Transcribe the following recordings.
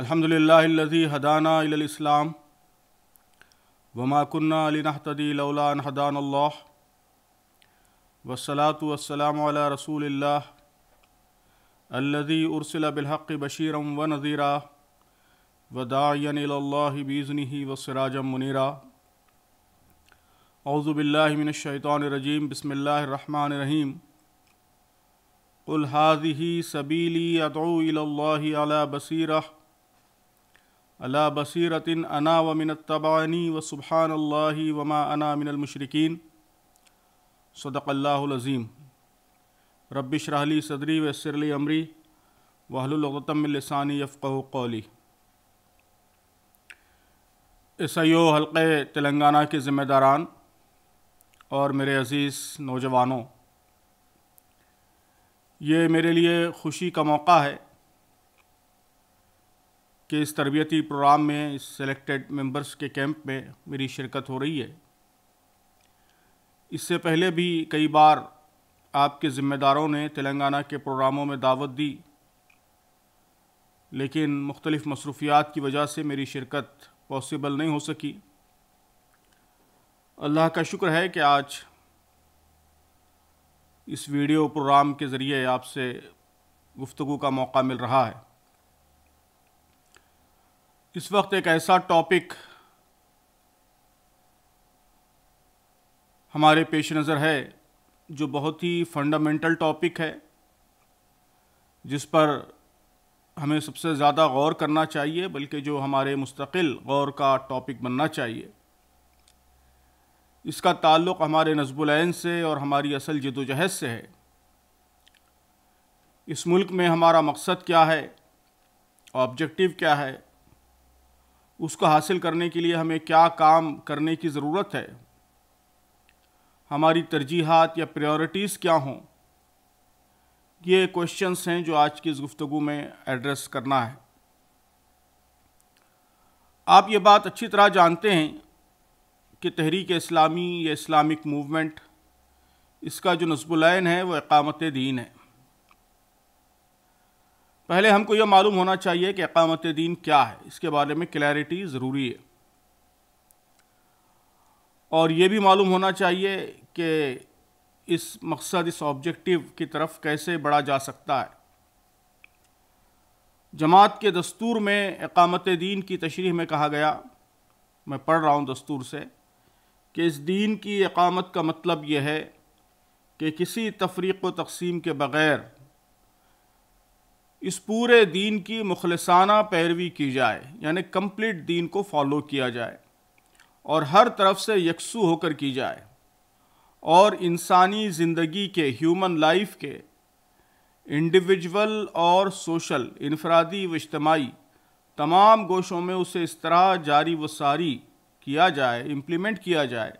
अल्हम्दुलिल्लाहिल्लज़ी हदाना इलल-इस्लाम वमा कुन्ना लिनहतदी लौला अन हदान अल्लाह वस्सलातु वस्सलामु अला रसूलिल्लाह अल्लज़ी उरसिल बिल हक़्क़ि व नज़ीरा व दाइयन इलल्लाहि बिइज़्निही व सिराजम मुनीरा औज़ु बिल्लाहि मिनश शैतानिर रजीम बिस्मिल्लाहिर रहमानिर रहीम कुल हाज़िही सबीली अदऊ इलल्लाहि अला बसीरह अला बसीरतिन अना व मिन तबानी व सुबहान अल्लाह वमा अना मिनलमशरकिन सदक़ल्लाज़ीम रबिश रहली सदरी वसरली अमरी वहलतमलसानी यफ़ो कौली एस आई ओ तेलंगाना के ज़िम्मेदारान और मेरे अज़ीज़ नौजवानों ये मेरे लिए ख़ुशी का मौका है कि इस तरबियती प्रोग्राम में इस सेलेक्टेड मेंबर्स के कैंप में मेरी शिरकत हो रही है इससे पहले भी कई बार आपके ज़िम्मेदारों ने तेलंगाना के प्रोग्रामों में दावत दी लेकिन मुख्तलिफ़ मसरूफियात की वजह से मेरी शिरकत पॉसिबल नहीं हो सकी अल्लाह का शुक्र है कि आज इस वीडियो प्रोग्राम के ज़रिए आपसे गुफ्तु का मौका मिल रहा है इस वक्त एक ऐसा टॉपिक हमारे पेश नज़र है जो बहुत ही फंडामेंटल टॉपिक है जिस पर हमें सबसे ज़्यादा गौर करना चाहिए बल्कि जो हमारे मुस्तकिल गौर का टॉपिक बनना चाहिए इसका ताल्लुक़ हमारे नजबुलैन से और हमारी असल जदोजहद से है इस मुल्क में हमारा मकसद क्या है ऑब्जेक्टिव क्या है उसको हासिल करने के लिए हमें क्या काम करने की ज़रूरत है हमारी तरजीहत या प्रायोरिटीज़ क्या हों ये क्वेश्चंस हैं जो आज की इस गुफ्तु में एड्रेस करना है आप ये बात अच्छी तरह जानते हैं कि तहरीक इस्लामी या इस्लामिक मूवमेंट इसका जो नस्बुलैन है वो इकामत दीन है पहले हमको यह मालूम होना चाहिए कि अकामत दीन क्या है इसके बारे में क्लैरिटी ज़रूरी है और ये भी मालूम होना चाहिए कि इस मकसद इस ऑब्जेक्टिव की तरफ कैसे बढ़ा जा सकता है जमात के दस्तूर में अकामत दीन की तशरीह में कहा गया मैं पढ़ रहा हूँ दस्तूर से कि इस दीन की अकामत का मतलब यह है कि किसी तफरीक़ व तकसीम के बग़ैर इस पूरे दीन की मुखलसाना पैरवी की जाए यानि कम्प्लीट दीन को फॉलो किया जाए और हर तरफ से यकसू होकर की जाए और इंसानी ज़िंदगी के ह्यूमन लाइफ के इंडिविजुअल और सोशल इनफरादी व इज्तमाही तमाम गोशों में उसे इस तरह जारी व सारी किया जाए इम्प्लीमेंट किया जाए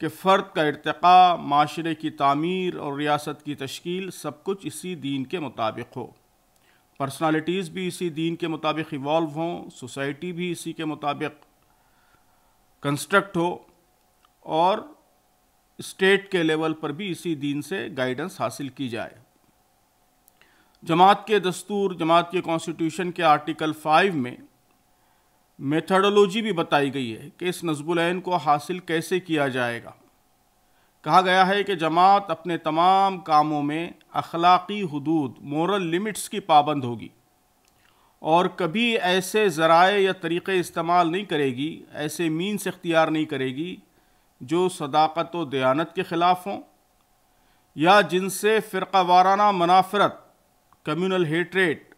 कि फ़र्द का irtiqa माशरे की तमीर और रियासत की तश्ील सब कुछ इसी दीन के मुताबिक हो पर्सनालिटीज़ भी इसी दीन के मुताबिक इवॉल्व हों सोसाइटी भी इसी के मुताबिक कंस्ट्रक्ट हो और स्टेट के लेवल पर भी इसी दीन से गाइडेंस हासिल की जाए जमात के दस्तूर जमात के कॉन्स्टिट्यूशन के आर्टिकल फाइव में मेथडोलॉजी भी बताई गई है कि इस नजबुलैन को हासिल कैसे किया जाएगा कहा गया है कि जमात अपने तमाम कामों में अखलाक़ी हदूद मॉरल लिमिट्स की पाबंद होगी और कभी ऐसे ज़राए या तरीक़े इस्तेमाल नहीं करेगी ऐसे मीनस इख्तियार नहीं करेगी जो सदाकत व दयानत के ख़िलाफ़ हों या जिनसे फ़िरका वाराना मुनाफरत कम्यूनल हेटरेट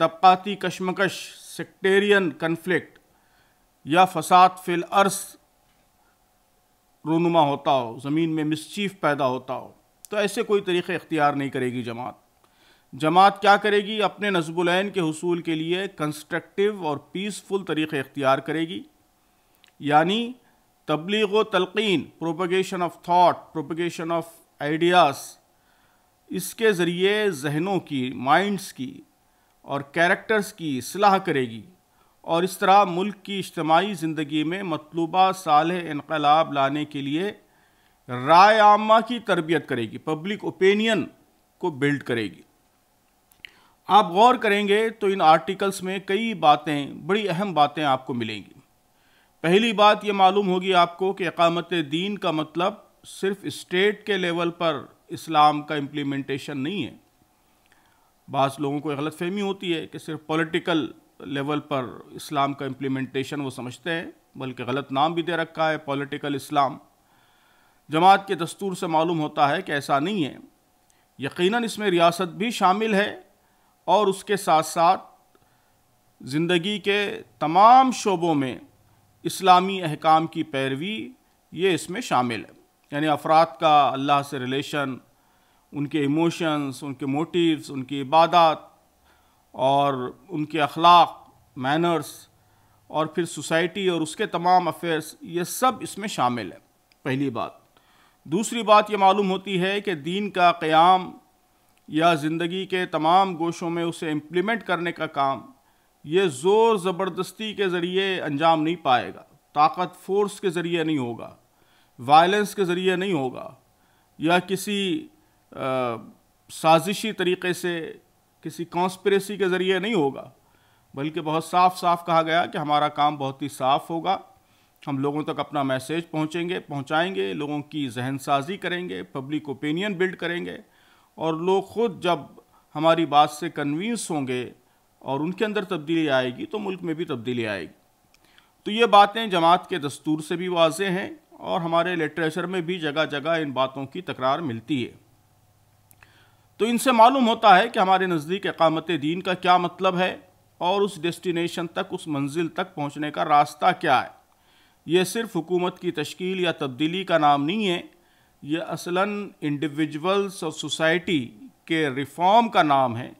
तबक़ाती कशमकश सेक्टेरियन कन्फ्लिक्ट या फसाद फिल अर्स रूनुमा होता हो ज़मीन में मिसचीफ पैदा होता हो तो ऐसे कोई तरीक़े इख्तियार नहीं करेगी जमात जमात क्या करेगी अपने नजबुल के हसूल के लिए कंस्ट्रक्टिव और पीसफुल तरीक़े इख्तियार करेगी यानी तबलीग व तलकिन propagation of thought propagation of ideas इसके ज़रिए जहनों की माइंड्स की और कैरेक्टर्स की सलाह करेगी और इस तरह मुल्क की इज्तमाही ज़िंदगी में मतलूबा साल इनकलाब लाने के लिए राय आमा की तरबियत करेगी पब्लिक ओपिनियन को बिल्ड करेगी आप गौर करेंगे तो इन आर्टिकल्स में कई बातें बड़ी अहम बातें आपको मिलेंगी पहली बात यह मालूम होगी आपको कि अकामत दीन का मतलब सिर्फ स्टेट के लेवल पर इस्लाम का इम्प्लीमेंटेशन नहीं है बाज़ लोगों को गलत फहमी होती है कि सिर्फ पॉलिटिकल लेवल पर इस्लाम का इम्प्लीमेंटेशन वो समझते हैं बल्कि गलत नाम भी दे रखा है पॉलिटिकल इस्लाम जमात के दस्तूर से मालूम होता है कि ऐसा नहीं है यकीनन इसमें रियासत भी शामिल है और उसके साथ साथ ज़िंदगी के तमाम शोबों में इस्लामी अहकाम की पैरवी ये इसमें शामिल है यानी अफराद का अल्लाह से रिलेशन उनके इमोशंस उनके मोटिव्स उनकी इबादत और उनके अखलाक मैनर्स और फिर सोसाइटी और उसके तमाम अफेयर्स ये सब इसमें शामिल है पहली बात दूसरी बात ये मालूम होती है कि दीन का क़्याम या ज़िंदगी के तमाम गोशों में उसे इम्प्लीमेंट करने का काम ये ज़ोर ज़बरदस्ती के ज़रिए अंजाम नहीं पाएगा ताकत फोर्स के ज़रिए नहीं होगा वायलेंस के ज़रिए नहीं होगा या किसी साजिशी तरीके से किसी कॉन्स्परेसी के ज़रिए नहीं होगा बल्कि बहुत साफ साफ कहा गया कि हमारा काम बहुत ही साफ होगा हम लोगों तक अपना मैसेज पहुंचेंगे पहुंचाएंगे लोगों की जहन साजी करेंगे पब्लिक ओपिनियन बिल्ड करेंगे और लोग ख़ुद जब हमारी बात से कन्विंस होंगे और उनके अंदर तब्दीली आएगी तो मुल्क में भी तब्दीली आएगी तो ये बातें जमात के दस्तूर से भी वाज हैं और हमारे लिटरेचर में भी जगह जगह इन बातों की तकरार मिलती है तो इनसे मालूम होता है कि हमारे नज़दीक अकामत दीन का क्या मतलब है और उस डेस्टिनेशन तक उस मंजिल तक पहुँचने का रास्ता क्या है ये सिर्फ हुकूमत की तश्कील या तब्दीली का नाम नहीं है यह असला इंडिविजुअल्स और सोसाइटी के रिफॉर्म का नाम है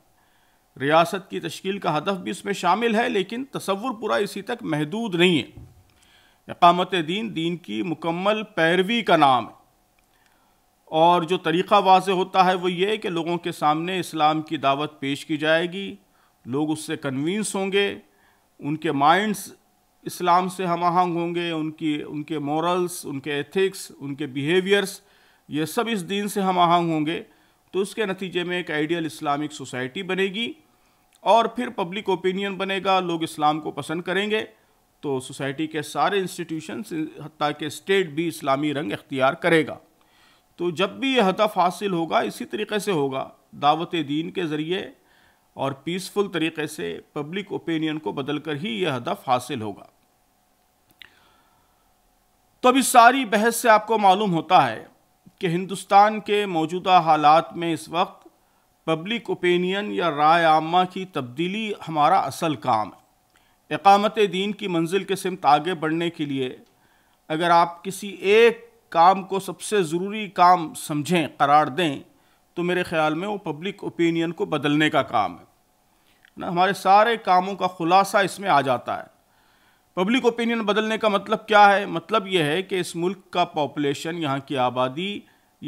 रियासत की तश्कील का हदफ भी इसमें शामिल है लेकिन तस्वुर पूरा इसी तक महदूद नहीं है अकामत दीन दीन की मुकम्मल पैरवी का नाम है और जो तरीक़ा वाज होता है वो ये कि लोगों के सामने इस्लाम की दावत पेश की जाएगी लोग उससे कन्वींस होंगे उनके माइंड्स इस्लाम से हम आहंग होंगे उनकी उनके मॉरल्स उनके एथिक्स उनके बिहेवियर्स ये सब इस दिन से हम आहंग होंगे तो उसके नतीजे में एक आइडियल इस्लामिक सोसाइटी बनेगी और फिर पब्लिक ओपिनियन बनेगा लोग इस्लाम को पसंद करेंगे तो सोसाइटी के सारे इंस्टीट्यूशन हती के स्टेट भी इस्लामी रंग इख्तियार करेगा तो जब भी यह हदफ हासिल होगा इसी तरीके से होगा दावत दीन के ज़रिए और पीसफुल तरीके से पब्लिक ओपिनियन को बदल कर ही यह हदफ हासिल होगा तो अब इस सारी बहस से आपको मालूम होता है कि हिंदुस्तान के मौजूदा हालात में इस वक्त पब्लिक ओपिनियन या राय आमा की तब्दीली हमारा असल काम है एकामत दीन की मंजिल के सिमत आगे बढ़ने के लिए अगर आप किसी एक काम को सबसे ज़रूरी काम समझें करार दें तो मेरे ख़्याल में वो पब्लिक ओपिनियन को बदलने का काम है ना हमारे सारे कामों का खुलासा इसमें आ जाता है पब्लिक ओपिनियन बदलने का मतलब क्या है मतलब यह है कि इस मुल्क का पॉपुलेशन यहाँ की आबादी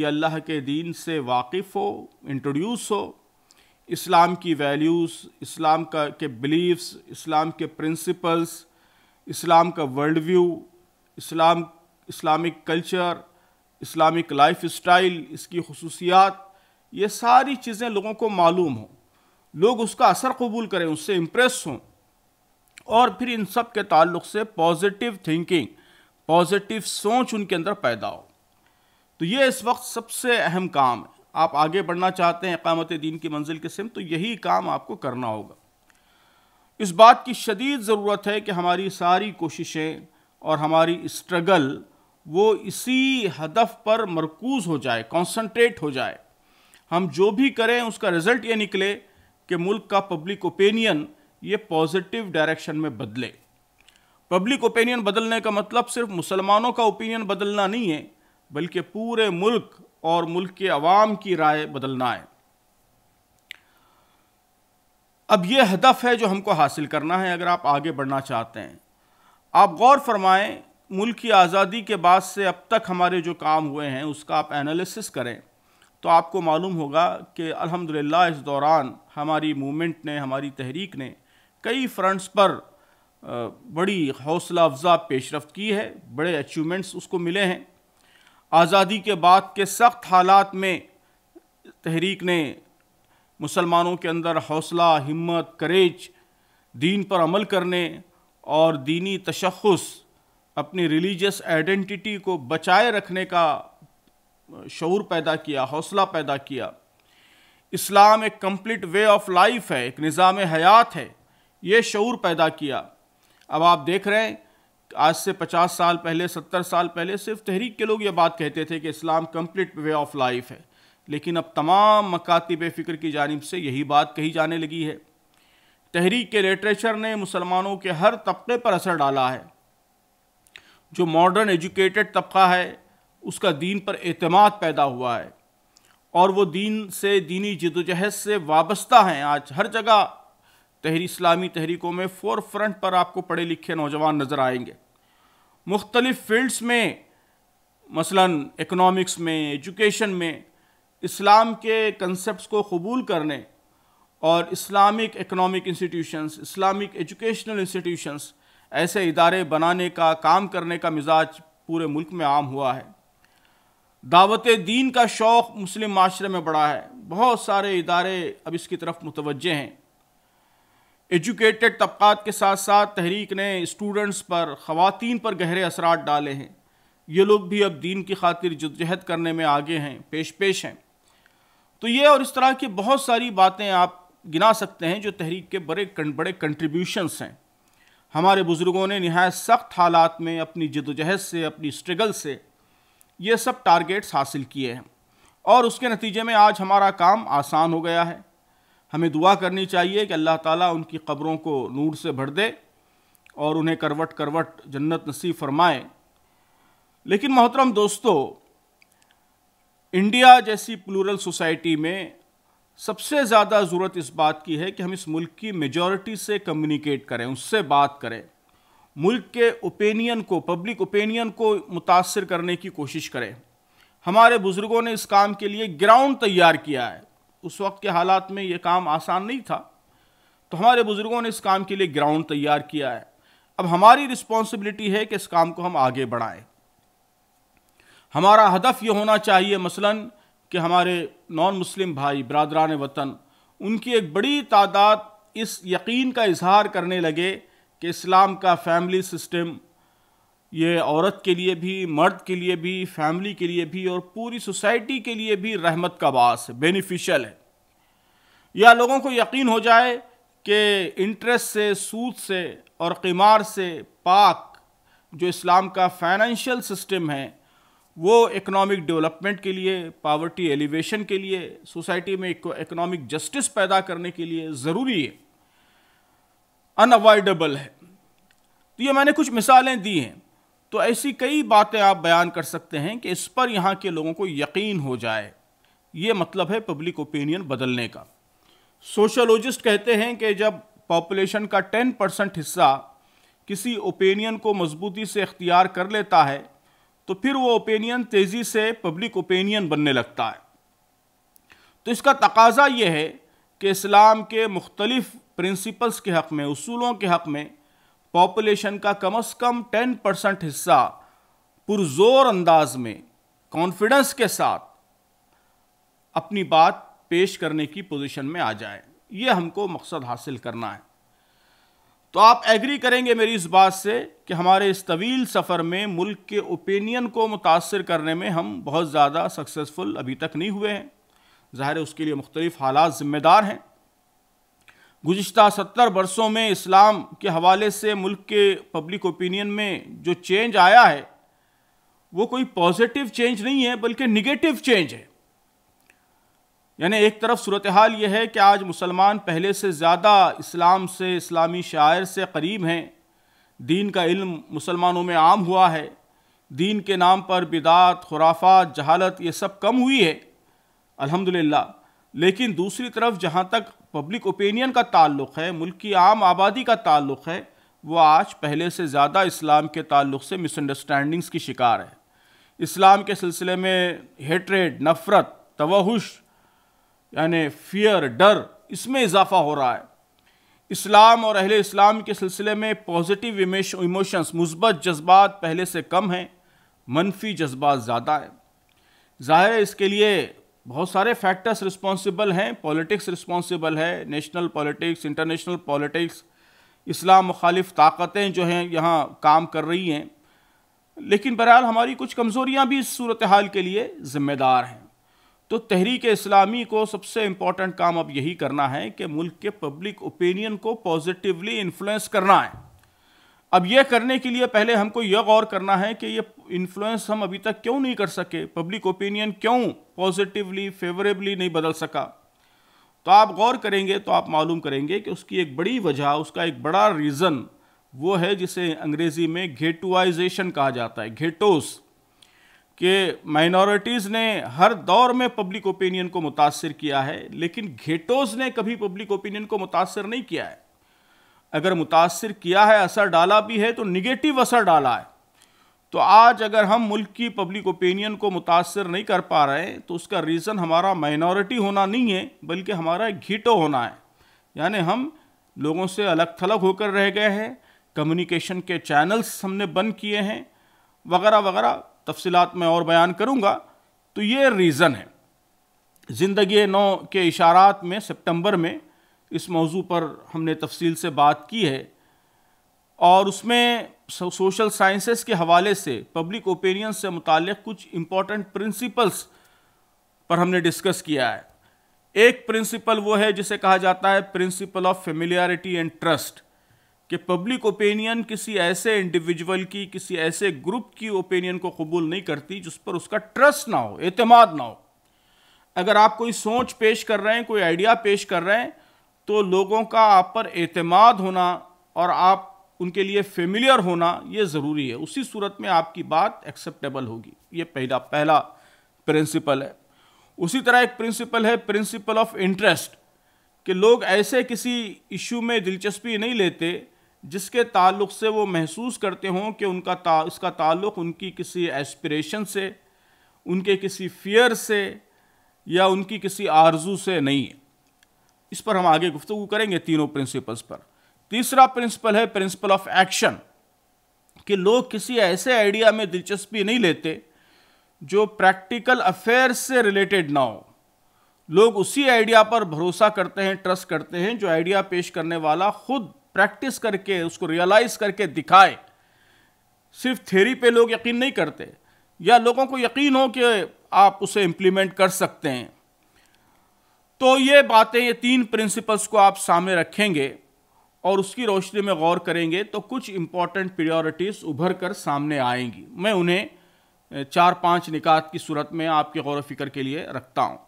या अल्लाह के दीन से वाकिफ़ हो इंट्रोड्यूस हो इस्लाम की वैल्यूज़ इस्लाम का के बिलीव्स इस्लाम के प्रिंसिपल्स इस्लाम का वर्ल्ड व्यू इस्लाम Islamic culture Islamic life style इसकी खसूसियात ये सारी चीज़ें लोगों को मालूम हों लोग उसका असर कबूल करें उससे इम्प्रेस हों और फिर इन सब के ताल्लुक से पॉजिटिव थिंकिंग पॉजिटिव सोच उनके अंदर पैदा हो तो ये इस वक्त सबसे अहम काम है आप आगे बढ़ना चाहते हैं अकामत दीन की मंजिल के सिम तो यही काम आपको करना होगा इस बात की शदीद ज़रूरत है कि हमारी सारी कोशिशें और हमारी स्ट्रगल वो इसी हदफ पर मरकूज़ हो जाए कॉन्सनट्रेट हो जाए हम जो भी करें उसका रिज़ल्ट ये निकले कि मुल्क का पब्लिक ओपिनियन ये पॉजिटिव डायरेक्शन में बदले पब्लिक ओपिनियन बदलने का मतलब सिर्फ मुसलमानों का ओपिनियन बदलना नहीं है बल्कि पूरे मुल्क और मुल्क के अवाम की राय बदलना है अब यह हदफ है जो हमको हासिल करना है अगर आप आगे बढ़ना चाहते हैं आप गौर फरमाएं मुल्क की आज़ादी के बाद से अब तक हमारे जो काम हुए हैं उसका आप एनालिसिस करें तो आपको मालूम होगा कि अल्हम्दुलिल्लाह इस दौरान हमारी मूवमेंट ने हमारी तहरीक ने कई फ्रंट्स पर बड़ी हौसला अफजा पेशरफ की है बड़े अचीवमेंट्स उसको मिले हैं आज़ादी के बाद के सख्त हालात में तहरीक ने मुसलमानों के अंदर हौसला हिम्मत करेज दीन पर अमल करने और दीनी तशखस अपनी रिलीजियस आइडेंटिटी को बचाए रखने का शौर पैदा किया हौसला पैदा किया इस्लाम एक कंप्लीट वे ऑफ लाइफ है एक निज़ाम हयात है ये शौर पैदा किया अब आप देख रहे हैं आज से 50 साल पहले 70 साल पहले सिर्फ तहरीक के लोग ये बात कहते थे कि इस्लाम कंप्लीट वे ऑफ लाइफ है लेकिन अब तमाम मकातब फ़िक्र की जानब से यही बात कही जाने लगी है तहरीक के लिटरेचर ने मुसलमानों के हर तबके पर असर डाला है जो मॉडर्न एजुकेटेड तबका है उसका दीन पर अतमाद पैदा हुआ है और वो दीन से दीनी जदोजहद से वाबस्ता हैं आज हर जगह तहरी इस्लामी तहरीकों में फोर फ्रंट पर आपको पढ़े लिखे नौजवान नज़र आएंगे मुख्तलिफ़ फील्ड्स में मसलन इकनॉमिक्स में एजुकेशन में इस्लाम के कंसेप्ट को कबूल करने और Islamic economic institutions Islamic educational institutions ऐसे इदारे बनाने का काम करने का मिजाज पूरे मुल्क में आम हुआ है दावत दीन का शौक़ मुस्लिम माशरे में बढ़ा है बहुत सारे इदारे अब इसकी तरफ मुतवजह हैं एजुकेटेड तबक़ात के साथ साथ तहरीक ने स्टूडेंट्स पर ख़वान पर गहरे असरात डाले हैं ये लोग भी अब दीन की खातिर जदजहद करने में आगे हैं पेश पेश हैं तो ये और इस तरह की बहुत सारी बातें आप गिना सकते हैं जो तहरीक के बड़े बड़े कंट्रीब्यूशंस हैं हमारे बुज़ुर्गों ने नहायत सख्त हालात में अपनी जदोजहद से अपनी स्ट्रगल से ये सब टारगेट्स हासिल किए हैं और उसके नतीजे में आज हमारा काम आसान हो गया है हमें दुआ करनी चाहिए कि अल्लाह ताला उनकी ख़बरों को नूर से भर दे और उन्हें करवट करवट जन्नत नसीब फरमाए लेकिन मोहतरम दोस्तों इंडिया जैसी प्लूरल सोसाइटी में सबसे ज़्यादा ज़रूरत इस बात की है कि हम इस मुल्क की मेजॉरिटी से कम्युनिकेट करें उससे बात करें मुल्क के ओपिनियन को पब्लिक ओपिनियन को मुतासर करने की कोशिश करें हमारे बुज़ुर्गों ने इस काम के लिए ग्राउंड तैयार किया है उस वक्त के हालात में ये काम आसान नहीं था तो हमारे बुज़ुर्गों ने इस काम के लिए ग्राउंड तैयार किया है अब हमारी रिस्पॉन्सिबिलिटी है कि इस काम को हम आगे बढ़ाएं हमारा हदफ ये होना चाहिए मसलन कि हमारे नॉन मुस्लिम भाई बरदरान वतन उनकी एक बड़ी तादाद इस यकीन का इजहार करने लगे कि इस्लाम का फैमिली सिस्टम ये औरत के लिए भी मर्द के लिए भी फैमिली के लिए भी और पूरी सोसाइटी के लिए भी रहमत का बास है बेनिफिशियल है या लोगों को यकीन हो जाए कि इंटरेस्ट से सूद से और क़ीमार से पाक जो इस्लाम का फाइनेंशियल सिस्टम है वो इकोनॉमिक डेवलपमेंट के लिए पावर्टी एलिवेशन के लिए सोसाइटी में इकोनॉमिक जस्टिस पैदा करने के लिए ज़रूरी है अनअवॉइडेबल है तो ये मैंने कुछ मिसालें दी हैं तो ऐसी कई बातें आप बयान कर सकते हैं कि इस पर यहाँ के लोगों को यकीन हो जाए ये मतलब है पब्लिक ओपिनियन बदलने का सोशोलॉजिस्ट कहते हैं कि जब पॉपुलेशन का टेन परसेंट हिस्सा किसी ओपिनियन को मजबूती से इख्तियार कर लेता है तो फिर वो ओपिनियन तेज़ी से पब्लिक ओपिनियन बनने लगता है तो इसका तकाजा ये है कि इस्लाम के मुख्तलिफ प्रिंसिपल्स के हक़ में असूलों के हक़ में पॉपुलेशन का कम अज़ कम टेन परसेंट हिस्सा पुरजोर अंदाज में कॉन्फिडेंस के साथ अपनी बात पेश करने की पोजीशन में आ जाए ये हमको मकसद हासिल करना है तो आप एग्री करेंगे मेरी इस बात से कि हमारे इस तवील सफ़र में मुल्क के ओपिनियन को मुतासर करने में हम बहुत ज़्यादा सक्सेसफुल अभी तक नहीं हुए हैं ज़ाहिर उसके लिए मुख्तलिफ़ हालात ज़िम्मेदार हैं गुज्त सत्तर बरसों में इस्लाम के हवाले से मुल्क के पब्लिक ओपिनियन में जो चेंज आया है वो कोई पॉजिटिव चेंज नहीं है बल्कि निगेटिव चेंज है यानी एक तरफ सूरत हाल ये है कि आज मुसलमान पहले से ज़्यादा इस्लाम से इस्लामी शायर से करीब हैं दीन का इल्म मुसलमानों में आम हुआ है दीन के नाम पर बिदात खुराफात जहालत ये सब कम हुई है अल्हम्दुलिल्लाह लेकिन दूसरी तरफ जहाँ तक पब्लिक ओपिनियन का ताल्लुक़ है मुल्क की आम आबादी का ताल्लुक़ है वो आज पहले से ज़्यादा इस्लाम के ताल्लुक़ से मिसअंडरस्टैंडिंग्स की शिकार है इस्लाम के सिलसिले में हेटरेड नफ़रत तवहुश यानि फियर डर इसमें इजाफा हो रहा है इस्लाम और अहले इस्लाम के सिलसिले में पॉजिटिव इमोशंस मुस्बत जज्बात पहले से कम हैं मनफी जज्बात ज़्यादा है ज़ाहिर है इसके लिए बहुत सारे फैक्टर्स रिस्पॉन्सिबल हैं पॉलिटिक्स रिस्पॉन्सिबल है नेशनल पॉलिटिक्स इंटरनेशनल पॉलिटिक्स इस्लाम मुखालिफ ताकतें जो हैं यहाँ काम कर रही हैं लेकिन बहरहाल हमारी कुछ कमज़ोरियाँ भी इस सूरत हाल के लिए ज़िम्मेदार हैं तो तहरीक इस्लामी को सबसे इम्पॉर्टेंट काम अब यही करना है कि मुल्क के पब्लिक ओपिनियन को पॉजिटिवली इन्फ्लुएंस करना है अब यह करने के लिए पहले हमको यह गौर करना है कि यह इन्फ्लुएंस हम अभी तक क्यों नहीं कर सके पब्लिक ओपिनियन क्यों पॉजिटिवली फेवरेबली नहीं बदल सका तो आप गौर करेंगे तो आप मालूम करेंगे कि उसकी एक बड़ी वजह उसका एक बड़ा रीज़न वो है जिसे अंग्रेज़ी में घेटुआइजेशन कहा जाता है घेटोस कि माइनॉरिटीज़ ने हर दौर में पब्लिक ओपिनियन को मुतासर किया है लेकिन घेटोज़ ने कभी पब्लिक ओपिनियन को मुतासर नहीं किया है अगर मुतासर किया है असर डाला भी है तो निगेटिव असर डाला है तो आज अगर हम मुल्क की पब्लिक ओपिनियन को मुतासर नहीं कर पा रहे तो उसका रीज़न हमारा माइनॉरिटी होना नहीं है बल्कि हमारा घीटो होना है यानी हम लोगों से अलग थलग होकर रह गए हैं कम्युनिकेशन के चैनल्स हमने बंद किए हैं वगैरह वगैरह तफसीत में और बयान करूँगा तो ये रीज़न है ज़िंदगी नौ के इशारात में सितंबर में इस मौजू पर हमने तफसील से बात की है और उसमें सोशल साइंसेस के हवाले से पब्लिक ओपिनियन से मुतल कुछ इम्पॉर्टेंट प्रिंसिपल्स पर हमने डिस्कस किया है एक प्रिंसिपल वो है जिसे कहा जाता है principle of familiarity and trust कि पब्लिक ओपिनियन किसी ऐसे इंडिविजुअल की किसी ऐसे ग्रुप की ओपिनियन को कबूल नहीं करती जिस पर उसका ट्रस्ट ना हो एतमाद ना हो अगर आप कोई सोच पेश कर रहे हैं कोई आइडिया पेश कर रहे हैं तो लोगों का आप पर एतमाद होना और आप उनके लिए फेमिलियर होना ये ज़रूरी है उसी सूरत में आपकी बात एक्सेप्टेबल होगी ये पहला पहला प्रिंसिपल है उसी तरह एक प्रिंसिपल है प्रिंसिपल ऑफ इंटरेस्ट कि लोग ऐसे किसी इशू में दिलचस्पी नहीं लेते जिसके ताल्लुक से वो महसूस करते हों कि उनका ता इसका ताल्लुक उनकी किसी एस्पिरेशन से उनके किसी फियर से या उनकी किसी आरजू से नहीं है इस पर हम आगे गुफ्तु करेंगे तीनों प्रिंसिपल्स पर तीसरा प्रिंसिपल है प्रिंसिपल ऑफ एक्शन कि लोग किसी ऐसे आइडिया में दिलचस्पी नहीं लेते जो प्रैक्टिकल अफेयर से रिलेटेड ना हो लोग उसी आइडिया पर भरोसा करते हैं ट्रस्ट करते हैं जो आइडिया पेश करने वाला खुद प्रैक्टिस करके उसको रियलाइज करके दिखाए सिर्फ थेरी पे लोग यकीन नहीं करते या लोगों को यकीन हो कि आप उसे इम्प्लीमेंट कर सकते हैं तो ये बातें ये तीन प्रिंसिपल्स को आप सामने रखेंगे और उसकी रोशनी में गौर करेंगे तो कुछ इम्पॉर्टेंट प्रियोरिटीज़ उभर कर सामने आएंगी मैं उन्हें चार पांच निकात की सूरत में आपके गौर फिक्र के लिए रखता हूँ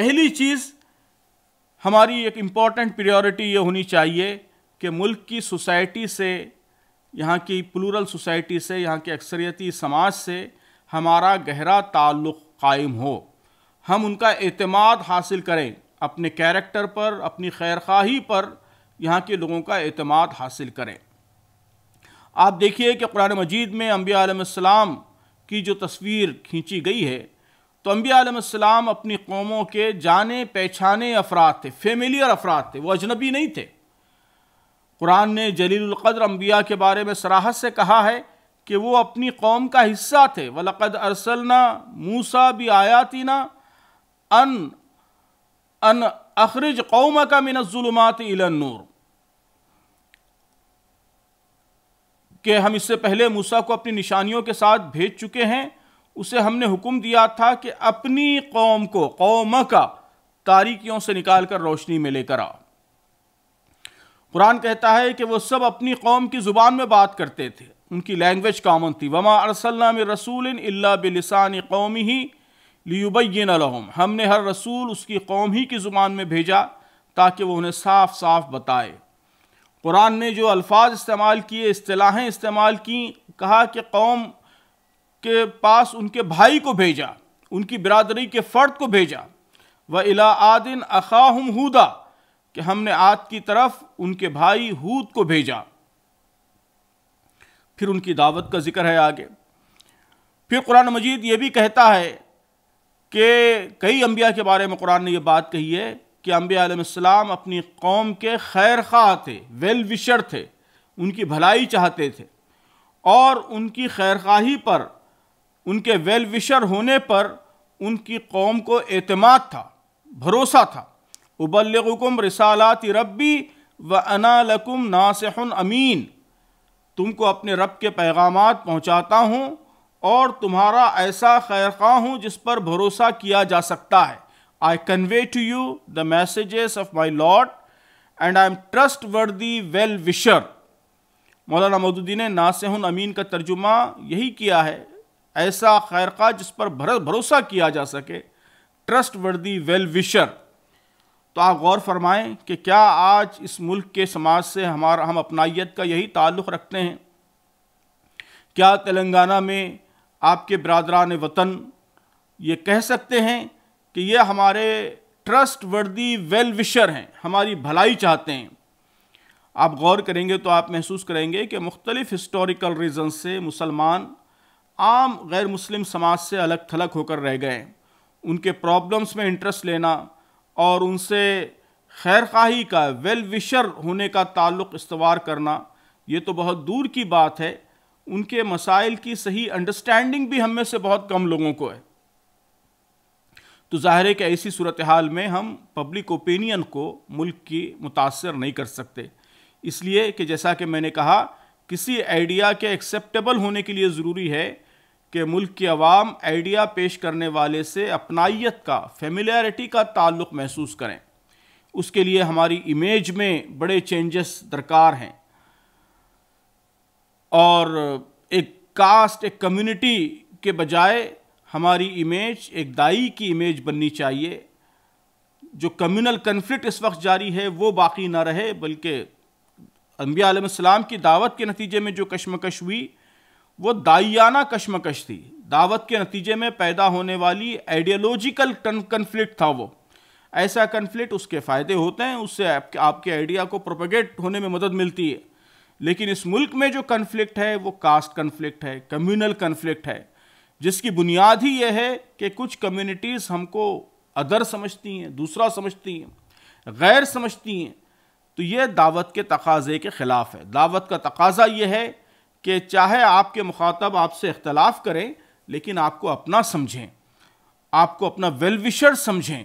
पहली चीज़ हमारी एक इम्पॉर्टेंट प्रियोरिटी ये होनी चाहिए कि मुल्क की सोसाइटी से यहाँ की प्लूरल सोसाइटी से यहाँ के अक्सरियती समाज से हमारा गहरा ताल्लुक़ कायम हो हम उनका अतमाद हासिल करें अपने कैरेक्टर पर अपनी खैर खाही पर यहाँ के लोगों का अतमाद हासिल करें आप देखिए कि कुरान मजीद में अम्बिया आलम की जो तस्वीर खींची गई है तो अम्बिया आलम अपनी कौमों के जाने पहचाने अफराद थे फेमिलियर अफराद थे वो अजनबी नहीं थे कुरान ने जलीलक़द्र अम्बिया के बारे में सराहत से कहा है कि वो अपनी कौम का हिस्सा थे वलक़द अरसलना मूसा भी आयातिना अन अन अखरज कौम का मिनजुलमात इलनूर के हम इससे पहले मूसा को अपनी निशानियों के साथ भेज चुके हैं उसे हमने हुक्म दिया था कि अपनी कौम को कौम का तारीखियों से निकाल कर रोशनी में लेकर आओ कुरान कहता है कि वो सब अपनी कौम की ज़ुबान में बात करते थे उनकी लैंग्वेज कामन थी वमा अरसल्लाम रसूल बिलसान कौमी ही लियुबैन लहम हमने हर रसूल उसकी कौम ही की ज़ुबान में भेजा ताकि वह उन्हें साफ साफ बताए कुरान ने जो अल्फाज इस्तेमाल किए असलाहें इस्तेमाल की कहा कि कौम के पास उनके भाई को भेजा उनकी बिरादरी के फ़र्द को भेजा व इला आदिन अखाहम हुदा कि हमने आद की तरफ उनके भाई हूद को भेजा फिर उनकी दावत का जिक्र है आगे फिर कुरान मजीद ये भी कहता है कि कई अम्बिया के बारे में कुरान ने यह बात कही है कि अम्बियाम अपनी कौम के खैर खा थे वेल विशर थे उनकी भलाई चाहते थे और उनकी खैर खाही पर उनके वेल विशर होने पर उनकी कौम को अतमाद था भरोसा था उबलकुम रसालत रबी व अनालकुम नासहन अमीन तुमको अपने रब के पैगाम पहुँचाता हूँ और तुम्हारा ऐसा खैर खा हूँ जिस पर भरोसा किया जा सकता है I convey to you the messages of my lord and I am trustworthy well wisher मौलाना मदुद्दीन ने नासहन अमीन का तर्जुमा यही किया है ऐसा खैर खा जिस पर भरोसा किया जा सके ट्रस्ट वर्दी वेल विशर तो आप गौर फरमाएं कि क्या आज इस मुल्क के समाज से हमारा हम अपनाइत का यही ताल्लुक़ रखते हैं क्या तेलंगाना में आपके बरदरान वतन ये कह सकते हैं कि ये हमारे ट्रस्ट वर्दी वेल विशर हैं हमारी भलाई चाहते हैं आप गौर करेंगे तो आप महसूस करेंगे कि मुख्तलिफ़ हिस्टोरिकल रीज़न से मुसलमान आम गैर मुस्लिम समाज से अलग थलग होकर रह गए उनके प्रॉब्लम्स में इंटरेस्ट लेना और उनसे खैर खाही का वेल विशर होने का ताल्लुक़ इस्तवार करना ये तो बहुत दूर की बात है उनके मसाइल की सही अंडरस्टैंडिंग भी हम में से बहुत कम लोगों को है तो ज़ाहिर है कि ऐसी सूरत हाल में हम पब्लिक ओपिनियन को मुल्क की मुतासर नहीं कर सकते इसलिए कि जैसा कि मैंने कहा किसी आइडिया के एक्सेप्टेबल होने के लिए ज़रूरी है कि मुल्क की आवाम आइडिया पेश करने वाले से अपनाइत का फेमिलरिटी का ताल्लुक महसूस करें उसके लिए हमारी इमेज में बड़े चेंजेस दरकार हैं और एक कास्ट एक कम्युनिटी के बजाय हमारी इमेज एक दाई की इमेज बननी चाहिए जो कम्युनल कन्फ्लिक्ट इस वक्त जारी है वो बाकी ना रहे बल्कि अम्बिया आलम की दावत के नतीजे में जो कशमकश हुई वो दाइयाना कश्मकश थी दावत के नतीजे में पैदा होने वाली आइडियोलॉजिकल कन्फ्लिक्ट था वो ऐसा कन्फ्लिक्ट उसके फ़ायदे होते हैं उससे आपके आपके आइडिया को प्रोपोगेट होने में मदद मिलती है लेकिन इस मुल्क में जो कन्फ्लिक्ट है वो कास्ट कन्फ्लिक्ट है कम्युनल कन्फ्लिक्ट है जिसकी बुनियाद ही यह है कि कुछ कम्युनिटीज़ हमको अदर समझती हैं दूसरा समझती हैं गैर समझती हैं तो ये दावत के तकाजे के ख़िलाफ़ है दावत का तकाजा ये है कि चाहे आपके मुखातब आपसे इख्तलाफ करें लेकिन आपको अपना समझें आपको अपना वेलविशर समझें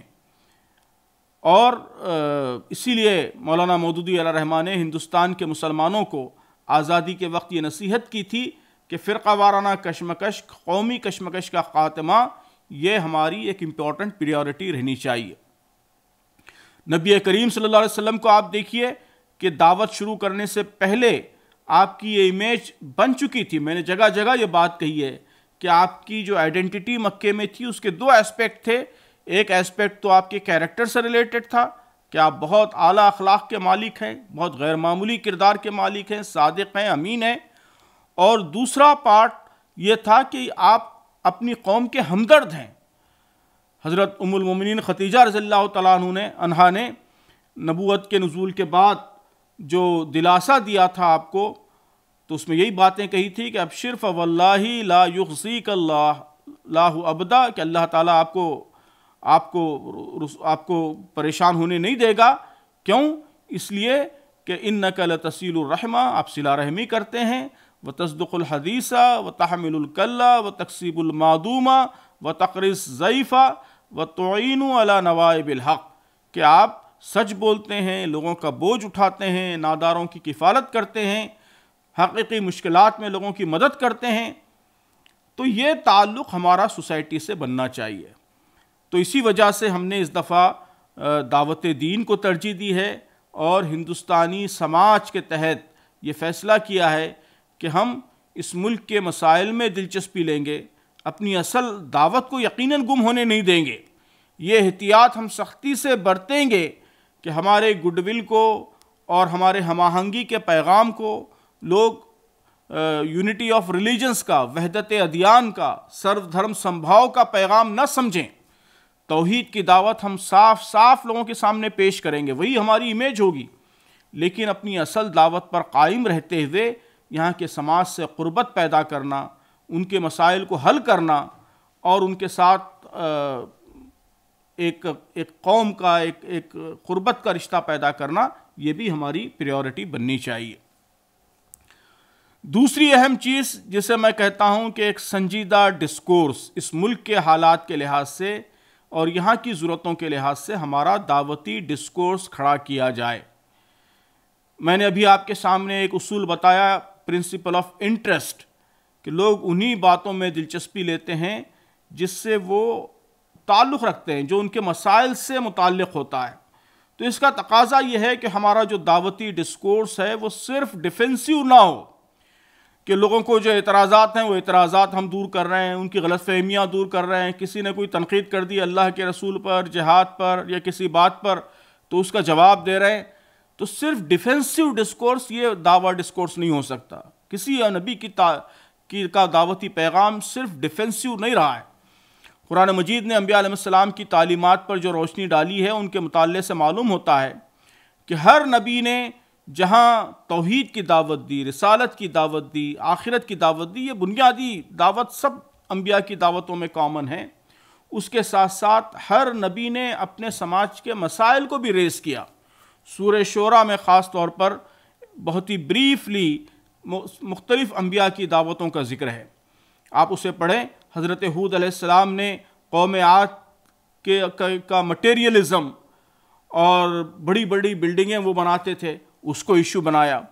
और इसीलिए मौलाना मौदूदी रहमान ने हिंदुस्तान के मुसलमानों को आज़ादी के वक्त ये नसीहत की थी कि फ़िरका वाराना कशमकश कौमी कशमकश का ख़ात्मा ये हमारी एक इम्पॉर्टेंट प्रियोरिटी रहनी चाहिए नबी करीम सल्लल्लाहु अलैहि वसल्लम को आप देखिए कि दावत शुरू करने से पहले आपकी ये इमेज बन चुकी थी मैंने जगह जगह ये बात कही है कि आपकी जो आइडेंटिटी मक्के में थी उसके दो एस्पेक्ट थे एक एस्पेक्ट तो आपके कैरेक्टर से रिलेटेड था कि आप बहुत आला अखलाक के मालिक हैं बहुत गैरमूली किरदार के मालिक हैं सादक हैं अमीन हैं और दूसरा पार्ट ये था कि आप अपनी कौम के हमदर्द हैं हज़रत उमुलमिन ख़तीजा रज़ी तैन ने ने नबूत के नज़ूल के बाद जो दिलासा दिया था आपको तो उसमें यही बातें कही थी कि अब शिरफ वल्लाही ला युसीक लाह अबदा कि अल्लाह ताला आपको आपको आपको परेशान होने नहीं देगा क्यों इसलिए कि इन नकल तसील रहमा आप सिला रहमी करते हैं व तस्दुलहदीसा व तहमिलकल्ला व तकसीबुलमादूमा व तकरीस ज़यफ़ा व तोन अला नवाबिलहक़ कि आप सच बोलते हैं लोगों का बोझ उठाते हैं नादारों की किफ़ालत करते हैं हकीकी मुश्किल में लोगों की मदद करते हैं तो ये ताल्लुक़ हमारा सोसाइटी से बनना चाहिए तो इसी वजह से हमने इस दफ़ा दावत दीन को तरजीह दी है और हिंदुस्तानी समाज के तहत ये फ़ैसला किया है कि हम इस मुल्क के मसाइल में दिलचस्पी लेंगे अपनी असल दावत को यकीनन गुम होने नहीं देंगे ये एहतियात हम सख्ती से बरतेंगे कि हमारे गुडविल को और हमारे हमाहंगी के पैगाम को लोग यूनिटी ऑफ रिलीजन्स का वहदत अदियान का सर्वधर्म संभाव का पैगाम न समझें तोहद की दावत हम साफ साफ लोगों के सामने पेश करेंगे वही हमारी इमेज होगी लेकिन अपनी असल दावत पर कायम रहते हुए यहाँ के समाज से क़ुरबत पैदा करना उनके मसाइल को हल करना और उनके साथ आ, एक एक कौम का एक एक गुर्बत का रिश्ता पैदा करना ये भी हमारी प्रायोरिटी बननी चाहिए दूसरी अहम चीज़ जिसे मैं कहता हूँ कि एक संजीदा डिस्कोर्स इस मुल्क के हालात के लिहाज से और यहाँ की ज़रूरतों के लिहाज से हमारा दावती डिस्कोर्स खड़ा किया जाए मैंने अभी आपके सामने एक उसूल बताया प्रिंसिपल ऑफ इंटरेस्ट कि लोग उन्हीं बातों में दिलचस्पी लेते हैं जिससे वो ताल्लुक़ रखते हैं जो उनके मसाइल से मुतल होता है तो इसका तकाजा यह है कि हमारा जो दावती डिस्कोर्स है वो सिर्फ डिफेंसिव ना हो कि लोगों को जो एतराज़ात हैं वो एतराज़ात हम दूर कर रहे हैं उनकी गलत फहमियाँ दूर कर रहे हैं किसी ने कोई तनकीद कर दी अल्लाह के रसूल पर जहाद पर या किसी बात पर तो उसका जवाब दे रहे हैं तो सिर्फ डिफेंसिव डिस्कोर्स ये दावा डिस्कोर्स नहीं हो सकता किसी नबी की, की का दावती पैगाम सिर्फ डिफेंसिव नहीं रहा है कुरान मजीद ने अम्बियाम की तालीमत पर जो रोशनी डाली है उनके मुताले से मालूम होता है कि हर नबी ने जहाँ तोहद की दावत दी रसालत की दावत दी आखिरत की दावत दी ये बुनियादी दावत सब अम्बिया की दावतों में कॉमन है उसके साथ साथ हर नबी ने अपने समाज के मसाइल को भी रेस किया सूर शोरा में ख़ास तौर पर बहुत ही ब्रीफली मुख्तलिफ़ अम्बिया की दावतों का जिक्र है आप उसे पढ़ें हज़रत हूद अलैहिस्सलाम ने कौम आद के का, मटेरियलिज़म और बड़ी बड़ी बिल्डिंगें वो बनाते थे उसको इशू बनाया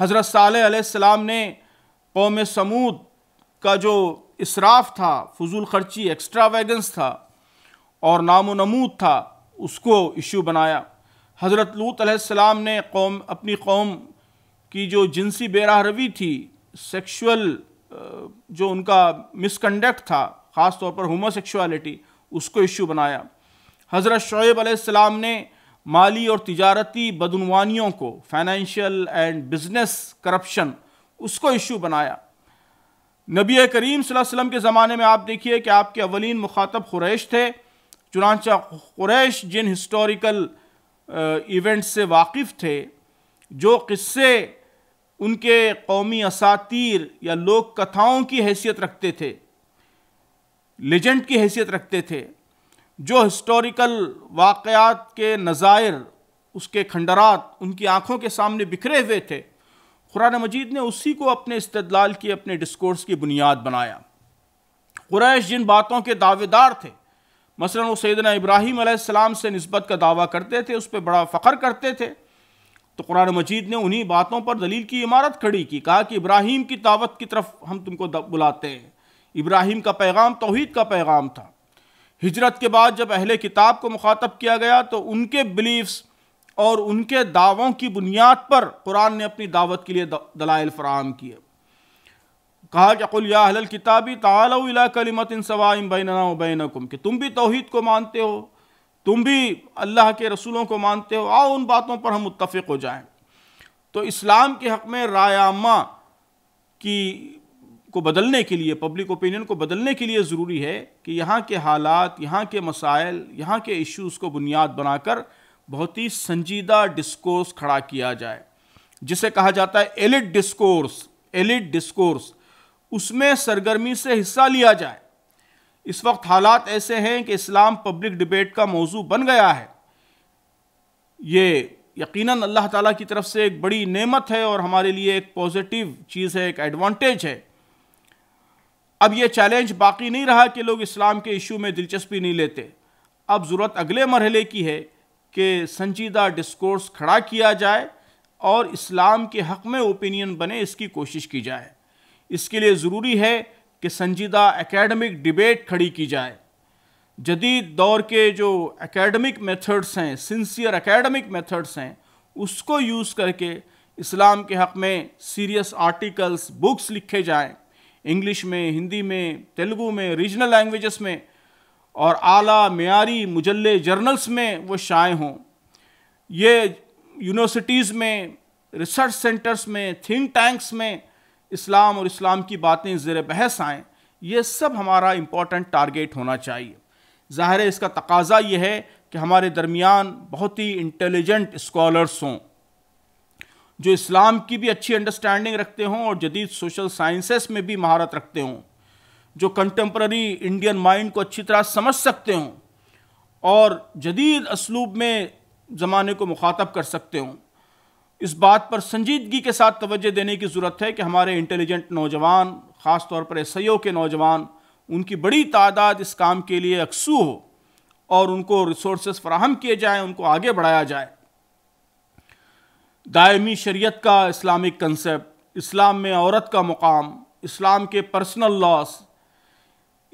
हज़रत साल ने कौम समूद का जो इसराफ था फजूल खर्ची एक्स्ट्रा वैगन्स था और नाम नमूद था उसको इशू बनाया हज़रत लूत अलैहिस्सलाम ने कौम अपनी कौम की जो जिनसी बेराह रवी थी सेक्शुअल जो उनका मिसकंडक्ट था ख़ास तौर पर होमोसेक्सुअलिटी उसको इश्यू बनाया हज़रत शुएब अलैहिस्सलाम ने माली और तजारती बदनवानियों को फाइनेंशियल एंड बिजनेस करप्शन उसको इशू बनाया नबी करीम वसल्लम के ज़माने में आप देखिए कि आपके अवलिन मुखातब कुरैश थे चुनाचा कुरैश जिन हिस्टोरिकल इवेंट्स uh, से वाकिफ़ थे जो किस्से उनके कौमी असातीर या लोक कथाओं की हैसियत रखते थे लेजेंड की हैसियत रखते थे जो हिस्टोरिकल वाक़ात के नज़ायर उसके खंडरात उनकी आँखों के सामने बिखरे हुए थे कुरान मजीद ने उसी को अपने इस्तलाल की अपने डिस्कोर्स की बुनियाद बनाया कुरैश जिन बातों के दावेदार थे मसलन वो सैदना इब्राहीम आसमाम से नस्बत का दावा करते थे उस पर बड़ा फ़ख्र करते थे तो कुरान मजीद ने उन्हीं बातों पर दलील की इमारत खड़ी की कहा कि इब्राहिम की दावत की तरफ हम तुमको बुलाते हैं इब्राहिम का पैगाम तोहहीद का पैगाम था हिजरत के बाद जब अहले किताब को मुखातब किया गया तो उनके बिलीव्स और उनके दावों की बुनियाद पर कुरान ने अपनी दावत के लिए दलाइल फ़राम किए कहा कि अकुल या अहल किताबी तलाकलिमत इन सवाइम बैनना बैनकुम कि तुम भी तोहद को मानते हो तुम भी अल्लाह के रसूलों को मानते हो आओ उन बातों पर हम मुतफ़ हो जाएं तो इस्लाम के हक़ में रायामा की को बदलने के लिए पब्लिक ओपिनियन को बदलने के लिए ज़रूरी है कि यहाँ के हालात यहाँ के मसाइल यहाँ के इश्यूज़ को बुनियाद बनाकर बहुत ही संजीदा डिस्कोर्स खड़ा किया जाए जिसे कहा जाता है एलिट डिस्कोर्स एलिट डिस्कोर्स उसमें सरगर्मी से हिस्सा लिया जाए इस वक्त हालात ऐसे हैं कि इस्लाम पब्लिक डिबेट का मौजू बन गया है ये यकीनन अल्लाह ताला की तरफ से एक बड़ी नेमत है और हमारे लिए एक पॉजिटिव चीज़ है एक एडवांटेज है अब ये चैलेंज बाकी नहीं रहा कि लोग इस्लाम के इशू में दिलचस्पी नहीं लेते अब ज़रूरत अगले मरहले की है कि संजीदा डिस्कोर्स खड़ा किया जाए और इस्लाम के हक़ में ओपिनियन बने इसकी कोशिश की जाए इसके लिए ज़रूरी है कि संजीदा एकेडमिक डिबेट खड़ी की जाए जदीद दौर के जो एकेडमिक मेथड्स हैं सिंसियर एकेडमिक मेथड्स हैं उसको यूज़ करके इस्लाम के हक़ में सीरियस आर्टिकल्स बुक्स लिखे जाएं इंग्लिश में हिंदी में तेलुगू में रीजनल लैंग्वेजेस में और आला मीरी मुजल जर्नल्स में वो शाये हों ये यूनिवर्सिटीज़ में रिसर्च सेंटर्स में थिंक टैंक्स में इस्लाम और इस्लाम की बातें ज़र बहस आएँ ये सब हमारा इम्पोर्टेंट टारगेट होना चाहिए ज़ाहिर इसका तकाजा ये है कि हमारे दरमियान बहुत ही इंटेलिजेंट स्कॉलर्स हों जो इस्लाम की भी अच्छी अंडरस्टैंडिंग रखते हों और जदीद सोशल साइंसेस में भी महारत रखते हों जो कंटेम्प्रेरी इंडियन माइंड को अच्छी तरह समझ सकते हों और जदीद इसलूब में ज़माने को मुखातब कर सकते हों इस बात पर संजीदगी के साथ तवज्जो देने की ज़रूरत है कि हमारे इंटेलिजेंट नौजवान ख़ास तौर पर एस के नौजवान उनकी बड़ी तादाद इस काम के लिए अकसू हो और उनको रिसोर्स फ्राहम किए जाएँ उनको आगे बढ़ाया जाए दायमी शरीत का इस्लामिक कंसेप्ट इस्लाम में औरत का मुकाम इस्लाम के पर्सनल लॉस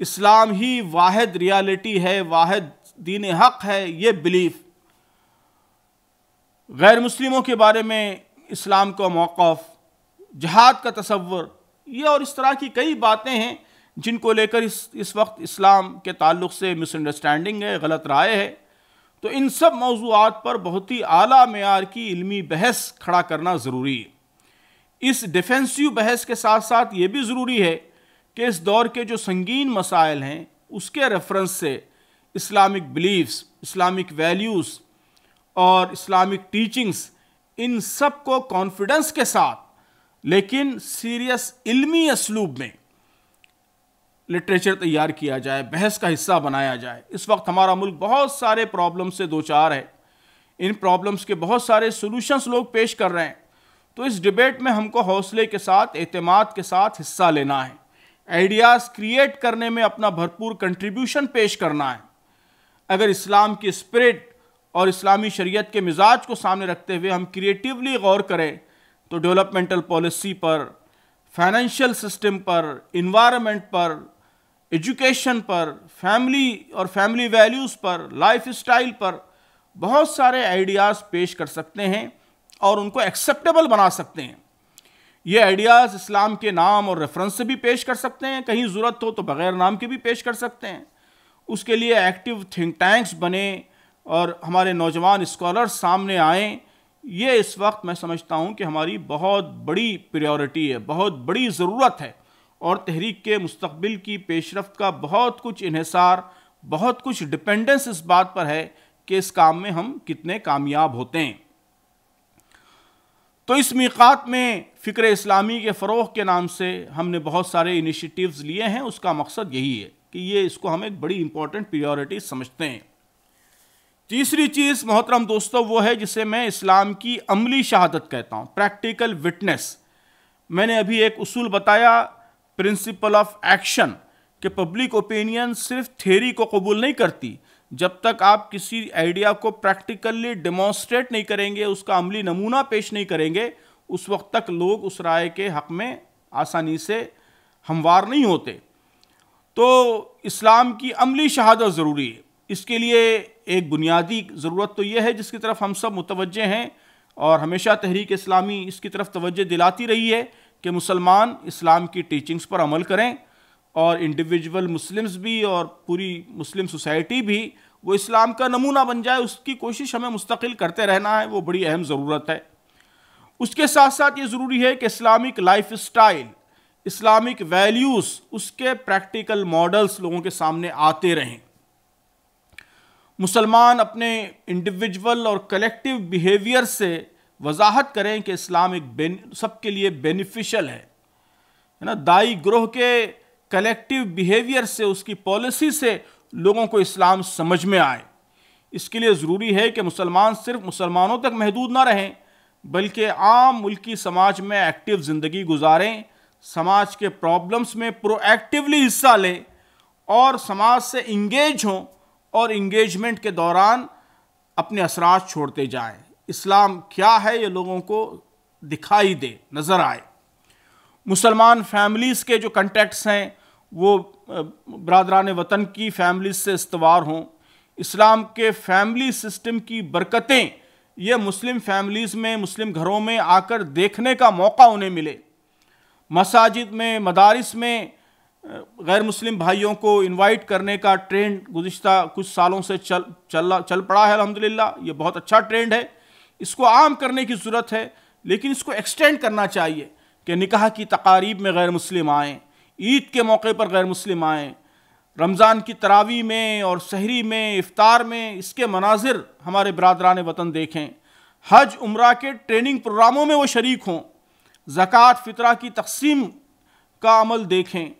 इस्लाम ही वाद रियालिटी है वाद दीन हक़ है ये बिलीफ़ गैर मुस्लिमों के बारे में इस्लाम का मौक़ जहाद का तस्वर ये और इस तरह की कई बातें हैं जिनको लेकर इस इस वक्त इस्लाम के ताल्लुक से मिसअंडरस्टैंडिंग है गलत राय है तो इन सब मौजूद पर बहुत ही अली मैार की इलमी बहस खड़ा करना ज़रूरी है इस डिफेंसिव बहस के साथ साथ ये भी ज़रूरी है कि इस दौर के जो संगीन मसाइल हैं उसके रेफरेंस से इस्लामिक बिलीव्स इस्लामिक वैल्यूज़ और इस्लामिक टीचिंग्स इन सब को कॉन्फिडेंस के साथ लेकिन सीरियस इल्मी इसलूब में लिटरेचर तैयार किया जाए बहस का हिस्सा बनाया जाए इस वक्त हमारा मुल्क बहुत सारे प्रॉब्लम से दो चार है इन प्रॉब्लम्स के बहुत सारे सोल्यूशंस लोग पेश कर रहे हैं तो इस डिबेट में हमको हौसले के साथ एतमाद के साथ हिस्सा लेना है आइडियाज़ क्रिएट करने में अपना भरपूर कंट्रीब्यूशन पेश करना है अगर इस्लाम की स्पिरिट और इस्लामी शरीयत के मिजाज को सामने रखते हुए हम क्रिएटिवली गौर करें तो डेवलपमेंटल पॉलिसी पर फाइनेंशियल सिस्टम पर इन्वायरमेंट पर एजुकेशन पर फैमिली और फैमिली वैल्यूज़ पर लाइफ स्टाइल पर बहुत सारे आइडियाज़ पेश कर सकते हैं और उनको एक्सेप्टेबल बना सकते हैं ये आइडियाज़ इस्लाम के नाम और रेफरेंस से भी पेश कर सकते हैं कहीं ज़रूरत हो तो बग़ैर नाम के भी पेश कर सकते हैं उसके लिए एक्टिव थिंक टैंक्स बने और हमारे नौजवान स्कॉलर सामने आएँ ये इस वक्त मैं समझता हूँ कि हमारी बहुत बड़ी प्रायोरिटी है बहुत बड़ी ज़रूरत है और तहरीक के मुस्तबिल की पेशरफ का बहुत कुछ इहसार बहुत कुछ डिपेंडेंस इस बात पर है कि इस काम में हम कितने कामयाब होते हैं तो इस मीक़ात में फ़िक्र इस्लामी के फ़रोह के नाम से हमने बहुत सारे इनिशिएटिव्स लिए हैं उसका मकसद यही है कि ये इसको हम एक बड़ी इंपॉर्टेंट प्रायोरिटी समझते हैं तीसरी चीज़ मोहतरम दोस्तों वो है जिसे मैं इस्लाम की अमली शहादत कहता हूँ प्रैक्टिकल विटनेस मैंने अभी एक उसूल बताया प्रिंसिपल ऑफ एक्शन कि पब्लिक ओपिनियन सिर्फ थेरी को कबूल नहीं करती जब तक आप किसी आइडिया को प्रैक्टिकली डेमोन्स्ट्रेट नहीं करेंगे उसका अमली नमूना पेश नहीं करेंगे उस वक्त तक लोग उस राय के हक में आसानी से हमवार नहीं होते तो इस्लाम की अमली शहादत ज़रूरी है इसके लिए एक बुनियादी ज़रूरत तो यह है जिसकी तरफ हम सब मुतवजह हैं और हमेशा तहरीक इस्लामी इसकी तरफ तवज्जो दिलाती रही है कि मुसलमान इस्लाम की टीचिंग्स पर अमल करें और इंडिविजुअल मुस्लिम्स भी और पूरी मुस्लिम सोसाइटी भी वो इस्लाम का नमूना बन जाए उसकी कोशिश हमें मुस्तकिल करते रहना है वो बड़ी अहम ज़रूरत है उसके साथ साथ ये ज़रूरी है कि Islamic life style Islamic values उसके प्रैक्टिकल मॉडल्स लोगों के सामने आते रहें मुसलमान अपने इंडिविजुअल और कलेक्टिव बिहेवियर से वजाहत करें कि इस्लाम एक सबके लिए बेनिफिशियल है है ना दाई ग्रोह के कलेक्टिव बिहेवियर से उसकी पॉलिसी से लोगों को इस्लाम समझ में आए इसके लिए ज़रूरी है कि मुसलमान सिर्फ मुसलमानों तक महदूद ना रहें बल्कि आम मुल्की समाज में एक्टिव ज़िंदगी गुजारें समाज के प्रॉब्लम्स में प्रोएक्टिवली हिस्सा लें और समाज से इंगेज हों और इंगेजमेंट के दौरान अपने असरात छोड़ते जाएं इस्लाम क्या है ये लोगों को दिखाई दे नज़र आए मुसलमान फैमिलीज़ के जो कंटेक्ट्स हैं वो बरदरान वतन की फैमिली से इस्तवार हों इस्लाम के फैमिली सिस्टम की बरकतें ये मुस्लिम फैमिलीज़ में मुस्लिम घरों में आकर देखने का मौका उन्हें मिले मसाजिद में मदारस में गैर मुस्लिम भाइयों को इनवाइट करने का ट्रेंड गुज्त कुछ सालों से चल चल चल पड़ा है अलहमदिल्ला ये बहुत अच्छा ट्रेंड है इसको आम करने की ज़रूरत है लेकिन इसको एक्सटेंड करना चाहिए कि निकाह की तकारीब में गैर मुस्लिम आएँ ईद के मौके पर गैर मुस्लिम आएँ रमज़ान की तरावी में और शहरी में इफ़ार में इसके मनाजिर हमारे बरदरान वतन देखें हज उम्र के ट्रेनिंग प्रोग्रामों में वो शरीक हों ज़क़़त फ़ितरा की तकसीम का अमल देखें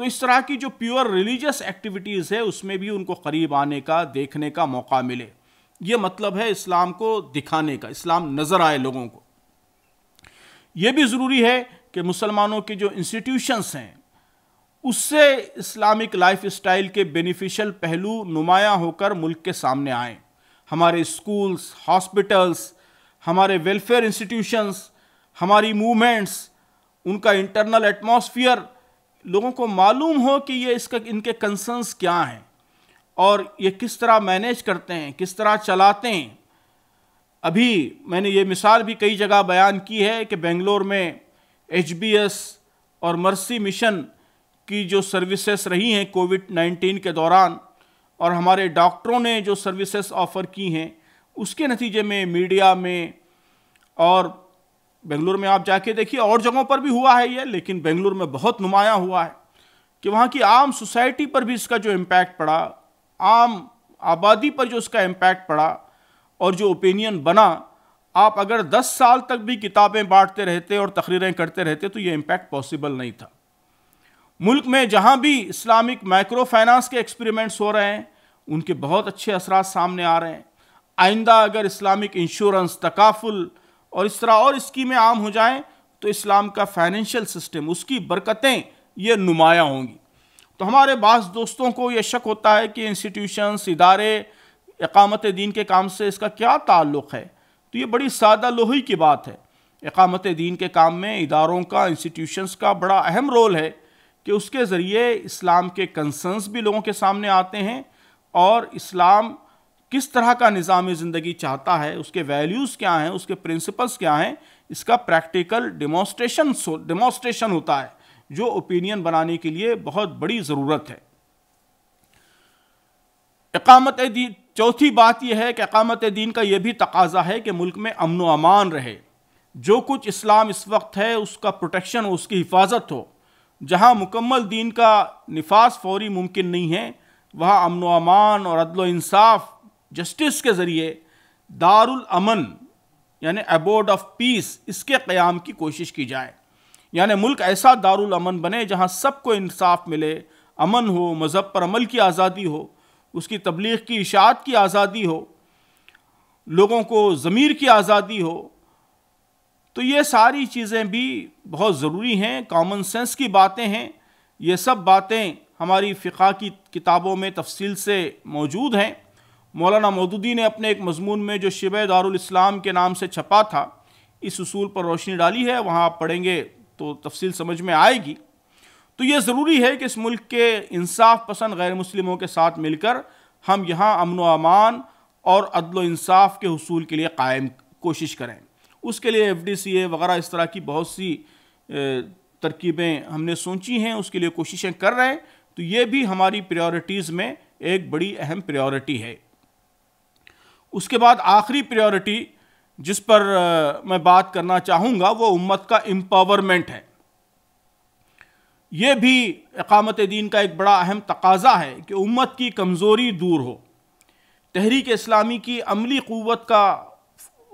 तो इस तरह की जो प्योर रिलीजियस एक्टिविटीज़ है उसमें भी उनको करीब आने का देखने का मौका मिले ये मतलब है इस्लाम को दिखाने का इस्लाम नज़र आए लोगों को ये भी ज़रूरी है कि मुसलमानों के जो इंस्टीट्यूशंस हैं उससे इस्लामिक लाइफ स्टाइल के बेनिफिशियल पहलू नुमाया होकर मुल्क के सामने आए हमारे स्कूल्स हॉस्पिटल्स हमारे वेलफेयर इंस्टीट्यूशंस हमारी मूवमेंट्स उनका इंटरनल एटमॉस्फियर लोगों को मालूम हो कि ये इसका इनके कंसर्न्स क्या हैं और ये किस तरह मैनेज करते हैं किस तरह चलाते हैं अभी मैंने ये मिसाल भी कई जगह बयान की है कि बेंगलोर में एच और मर्सी मिशन की जो सर्विसेज रही हैं कोविड 19 के दौरान और हमारे डॉक्टरों ने जो सर्विसेज ऑफ़र की हैं उसके नतीजे में मीडिया में और बेंगलुरु में आप जाके देखिए और जगहों पर भी हुआ है ये लेकिन बेंगलुरु में बहुत नुमाया हुआ है कि वहाँ की आम सोसाइटी पर भी इसका जो इम्पैक्ट पड़ा आम आबादी पर जो इसका इम्पैक्ट पड़ा और जो ओपिनियन बना आप अगर 10 साल तक भी किताबें बांटते रहते और तकरीरें करते रहते तो ये इम्पैक्ट पॉसिबल नहीं था मुल्क में जहाँ भी इस्लामिक माइक्रो फाइनेंस के एक्सपेरिमेंट्स हो रहे हैं उनके बहुत अच्छे असरा सामने आ रहे हैं आइंदा अगर इस्लामिक इंश्योरेंस तकाफुल और इस तरह और स्कीमें आम हो जाएं तो इस्लाम का फाइनेंशियल सिस्टम उसकी बरकतें ये नुमाया होंगी तो हमारे बास दोस्तों को यह शक होता है कि इंस्टीट्यूशंस इदारे अकामत दीन के काम से इसका क्या ताल्लुक़ है तो ये बड़ी सादा लोही की बात है अकामत दीन के काम में इदारों का इंस्टीट्यूशंस का बड़ा अहम रोल है कि उसके ज़रिए इस्लाम के कंसर्नस भी लोगों के सामने आते हैं और इस्लाम किस तरह का निज़ाम ज़िंदगी चाहता है उसके वैल्यूज़ क्या हैं उसके प्रिंसिपल्स क्या हैं इसका प्रैक्टिकल डिमॉन्स्ट्रेशन डिमॉन्स्ट्रेशन होता है जो ओपिनियन बनाने के लिए बहुत बड़ी ज़रूरत है अकामत दी चौथी बात यह है कि अकामत दीन का यह भी तकाजा है कि मुल्क में अमन अमान रहे जो कुछ इस्लाम इस वक्त है उसका प्रोटेक्शन हो उसकी हिफाजत हो जहाँ मुकम्मल दीन का नफाज फौरी मुमकिन नहीं है वहाँ अमन अमान और अदल इंसाफ़ जस्टिस के ज़रिए दारुल अमन यानी अबोर्ड ऑफ पीस इसके क़्याम की कोशिश की जाए यानि मुल्क ऐसा दारुल अमन बने जहाँ सबको इंसाफ मिले अमन हो मज़हब पर अमल की आज़ादी हो उसकी तबलीग की इशात की आज़ादी हो लोगों को ज़मीर की आज़ादी हो तो ये सारी चीज़ें भी बहुत ज़रूरी हैं कॉमन सेंस की बातें हैं ये सब बातें हमारी फ़िका की किताबों में तफसील से मौजूद हैं मौलाना मौदूदी ने अपने एक मजमून में जो शिब दार्लाम के नाम से छपा था इस असूल पर रोशनी डाली है वहाँ आप पढ़ेंगे तो तफसील समझ में आएगी तो ये ज़रूरी है कि इस मुल्क के इंसाफ पसंद गैर मुस्लिमों के साथ मिलकर हम यहाँ अमन व अमान और अदल इंसाफ के हसूल के लिए कायम कोशिश करें उसके लिए एफ डी सी ए वगैरह इस तरह की बहुत सी तरकीबें हमने सोची हैं उसके लिए कोशिशें कर रहे हैं तो ये भी हमारी प्रायोरिटीज़ में एक बड़ी अहम प्रायोरिटी है उसके बाद आखिरी प्रायोरिटी जिस पर मैं बात करना चाहूँगा वो उम्मत का एम्पावरमेंट है ये भी अकामत दीन का एक बड़ा अहम तकाजा है कि उम्मत की कमज़ोरी दूर हो तहरीक इस्लामी की अमली क़वत का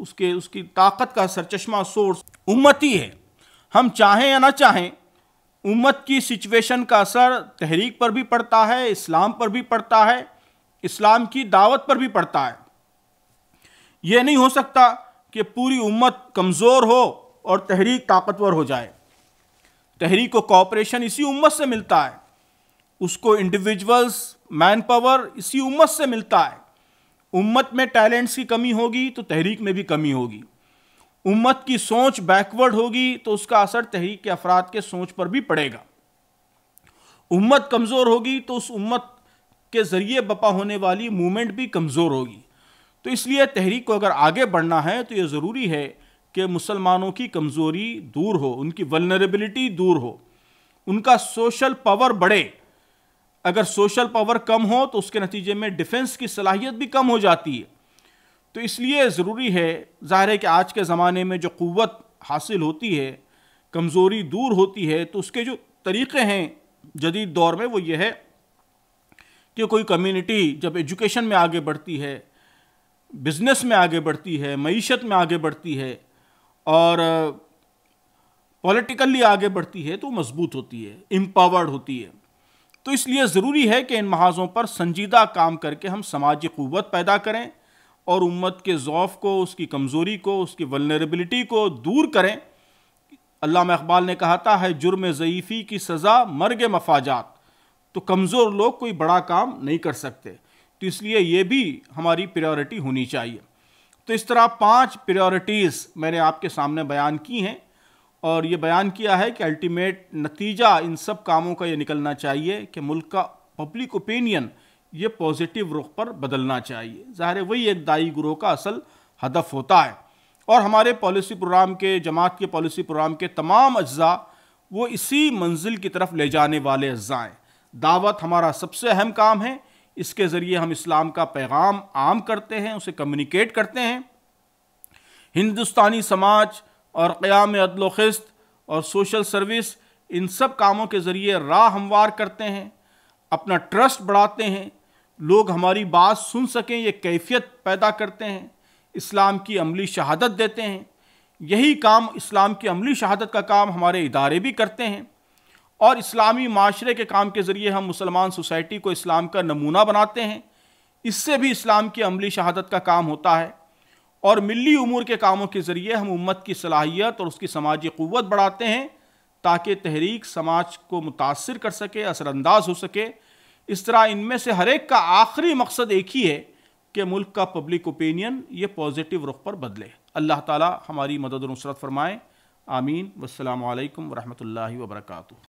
उसके उसकी ताकत का सरचश्मा सोर्स उम्मत ही है हम चाहें या ना चाहें उम्मत की सिचुएशन का असर तहरीक पर भी पड़ता है इस्लाम पर भी पड़ता है इस्लाम की दावत पर भी पड़ता है ये नहीं हो सकता कि पूरी उम्मत कमज़ोर हो और तहरीक ताकतवर हो जाए तहरीक को कॉपरेशन इसी उम्मत से मिलता है उसको इंडिविजुअल्स मैन पावर इसी उम्मत से मिलता है उम्मत में टैलेंट्स की कमी होगी तो तहरीक में भी कमी होगी उम्मत की सोच बैकवर्ड होगी तो उसका असर तहरीक के अफराद के सोच पर भी पड़ेगा उम्मत कमज़ोर होगी तो उस उम्मत के ज़रिए बपा होने वाली मूवमेंट भी कमज़ोर होगी तो इसलिए तहरीक को अगर आगे बढ़ना है तो ये ज़रूरी है कि मुसलमानों की कमज़ोरी दूर हो उनकी वलनरेबिलिटी दूर हो उनका सोशल पावर बढ़े अगर सोशल पावर कम हो तो उसके नतीजे में डिफेंस की सलाहियत भी कम हो जाती है तो इसलिए ज़रूरी है ज़ाहिर है कि आज के ज़माने में जो क़वत हासिल होती है कमज़ोरी दूर होती है तो उसके जो तरीक़े हैं जदीद दौर में वो ये है कि कोई कम्युनिटी जब एजुकेशन में आगे बढ़ती है बिज़नेस में आगे बढ़ती है मीशत में आगे बढ़ती है और पॉलिटिकली आगे बढ़ती है तो मजबूत होती है एम्पावर्ड होती है तो इसलिए ज़रूरी है कि इन महाजों पर संजीदा काम करके हम समाजी क़वत पैदा करें और उम्मत के ज़ौफ़ को उसकी कमज़ोरी को उसकी वलनरेबिलिटी को दूर करें अल्लाह इकबाल ने कहा था है जुर्म ज़यीफ़ी की सज़ा मर्ग मफाजात तो कमज़ोर लोग कोई बड़ा काम नहीं कर सकते तो इसलिए ये भी हमारी प्रायोरिटी होनी चाहिए तो इस तरह पांच प्रायोरिटीज़ मैंने आपके सामने बयान की हैं और ये बयान किया है कि अल्टीमेट नतीजा इन सब कामों का ये निकलना चाहिए कि मुल्क का पब्लिक ओपिनियन ये पॉजिटिव रुख पर बदलना चाहिए ज़ाहिर वही एक दाई ग्रोह का असल हदफ होता है और हमारे पॉलिसी प्रोग्राम के जमात के पॉलिसी प्रोग्राम के तमाम अज्जा वो इसी मंजिल की तरफ ले जाने वाले अज्जा हैं दावत हमारा सबसे अहम काम है इसके ज़रिए हम इस्लाम का पैगाम आम करते हैं उसे कम्युनिकेट करते हैं हिंदुस्तानी समाज और क़्याम अदलोखस्त और सोशल सर्विस इन सब कामों के ज़रिए राह हमवार करते हैं अपना ट्रस्ट बढ़ाते हैं लोग हमारी बात सुन सकें ये कैफियत पैदा करते हैं इस्लाम की अमली शहादत देते हैं यही काम इस्लाम की अमली शहादत का काम हमारे इदारे भी करते हैं और इस्लामी माशरे के काम के ज़रिए हम मुसलमान सोसाइटी को इस्लाम का नमूना बनाते हैं इससे भी इस्लाम की अमली शहादत का काम होता है और मिली उमूर के कामों के ज़रिए हम उम्मत की सलाहियत और उसकी समाजी क़वत बढ़ाते हैं ताकि तहरीक समाज को मुतासर कर सके असरानंदाज हो सके इस तरह इनमें से हर एक का आखिरी मकसद एक ही है कि मुल्क का पब्लिक ओपिनियन ये पॉजिटिव रुख पर बदले अल्लाह ताली हमारी मदद और नुसरत फरमाएँ आमीन वालकम वरहमल वर्का